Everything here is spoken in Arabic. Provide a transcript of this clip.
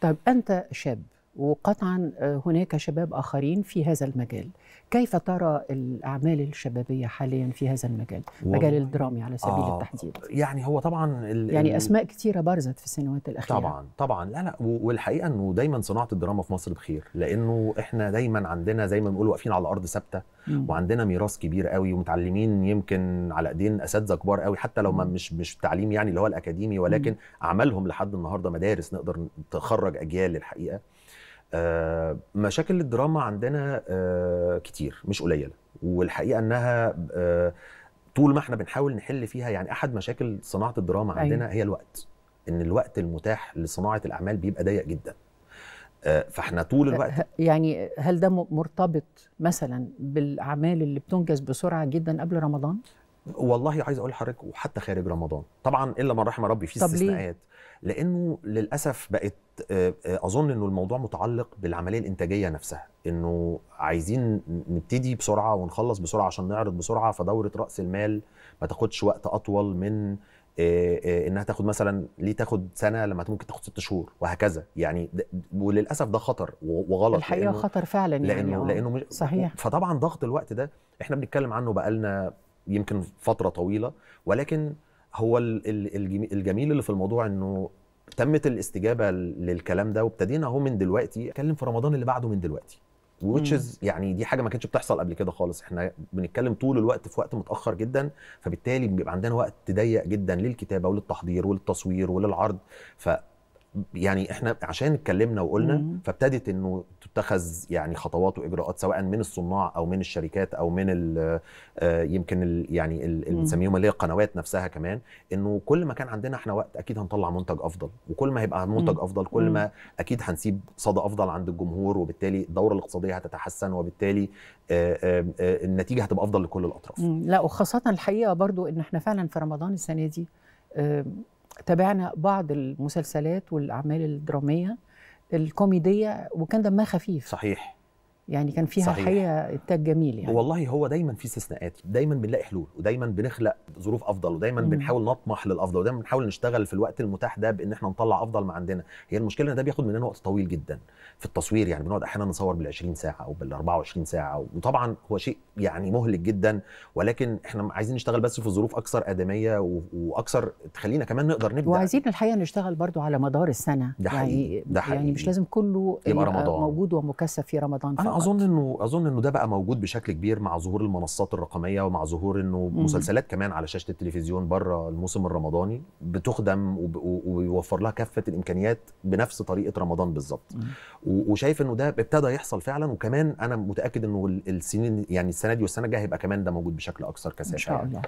طيب انت شاب وقطعا آه، هناك شباب آخرين في هذا المجال كيف ترى الأعمال الشبابية حاليا في هذا المجال مجال الدرامي على سبيل آه التحديد يعني هو طبعا ال يعني أسماء كثيرة برزت في السنوات الأخيرة طبعا طبعا لا لا والحقيقة أنه دايما صناعة الدراما في مصر بخير لأنه إحنا دايما عندنا زي ما بنقول واقفين على أرض ثابتة وعندنا ميراث كبير قوي ومتعلمين يمكن على ايدين اساتذه كبار قوي حتى لو ما مش مش تعليم يعني اللي هو الاكاديمي ولكن اعمالهم لحد النهارده مدارس نقدر تخرج اجيال الحقيقه آه، مشاكل الدراما عندنا آه، كتير مش قليله والحقيقه انها آه، طول ما احنا بنحاول نحل فيها يعني احد مشاكل صناعه الدراما أيوه. عندنا أيوة. هي الوقت ان الوقت المتاح لصناعه الاعمال بيبقى ضيق جدا فاحنا طول الوقت يعني هل ده مرتبط مثلا بالاعمال اللي بتنجز بسرعه جدا قبل رمضان والله عايز اقول لحضرتك وحتى خارج رمضان طبعا الا من رحم ربي في استثناءات لانه للاسف بقت آه، آه، اظن انه الموضوع متعلق بالعمليه الانتاجيه نفسها انه عايزين نبتدي بسرعه ونخلص بسرعه عشان نعرض بسرعه فدوره راس المال ما تاخدش وقت اطول من آه، انها تاخد مثلا ليه تاخد سنه لما ممكن تاخد ست شهور وهكذا يعني وللاسف ده خطر وغلط الحقيقه خطر فعلا لأنه يعني لانه لانه صحيح فطبعا ضغط الوقت ده احنا بنتكلم عنه بقالنا يمكن فتره طويله ولكن هو الجميل اللي في الموضوع انه تمت الاستجابه للكلام ده وابتدينا اهو من دلوقتي اتكلم في رمضان اللي بعده من دلوقتي which is يعني دي حاجه ما كانتش بتحصل قبل كده خالص احنا بنتكلم طول الوقت في وقت متاخر جدا فبالتالي بيبقى عندنا وقت ضيق جدا للكتابه وللتحضير وللتصوير وللعرض ف يعني احنا عشان اتكلمنا وقلنا فابتدت انه تتخذ يعني خطوات واجراءات سواء من الصناع او من الشركات او من الـ آه، يمكن الـ يعني اللي بنسميهم اللي هي القنوات نفسها كمان انه كل ما كان عندنا احنا وقت اكيد هنطلع منتج افضل وكل ما هيبقى منتج افضل كل ما اكيد هنسيب صدى افضل عند الجمهور وبالتالي الدوره الاقتصاديه هتتحسن وبالتالي آه، آه، النتيجه هتبقى افضل لكل الاطراف لا وخاصه الحقيقه برضو ان احنا فعلا في رمضان السنه دي تابعنا بعض المسلسلات والاعمال الدراميه الكوميديه وكان دمها خفيف صحيح يعني كان فيها صحيح. حقيقه انتاج جميل يعني والله هو دايما في استثناءات دايما بنلاقي حلول ودايما بنخلق ظروف افضل ودايما مم. بنحاول نطمح للافضل ودايما بنحاول نشتغل في الوقت المتاح ده بان احنا نطلع افضل ما عندنا هي المشكله ان ده بياخد مننا وقت طويل جدا في التصوير يعني بنقعد احيانا نصور بال20 ساعه او بال24 ساعه وطبعا هو شيء يعني مهلك جدا ولكن احنا عايزين نشتغل بس في ظروف اكثر ادميه واكثر تخلينا كمان نقدر نبدا وعايزين الحقيقه نشتغل برضو على مدار السنه ده حقيقي. يعني ده حقيقي. يعني مش لازم كله يبقى رمضان موجود ومكثف في رمضان أنا اظن انه اظن انه ده بقى موجود بشكل كبير مع ظهور المنصات الرقميه ومع ظهور انه مسلسلات كمان على شاشه التلفزيون بره الموسم الرمضاني بتخدم ويوفر لها كافه الامكانيات بنفس طريقه رمضان بالظبط وشايف انه ده ابتدى يحصل فعلا وكمان انا متاكد انه السنين يعني السنه دي والسنه الجايه هيبقى كمان ده موجود بشكل اكثر كثافه ان شاء الله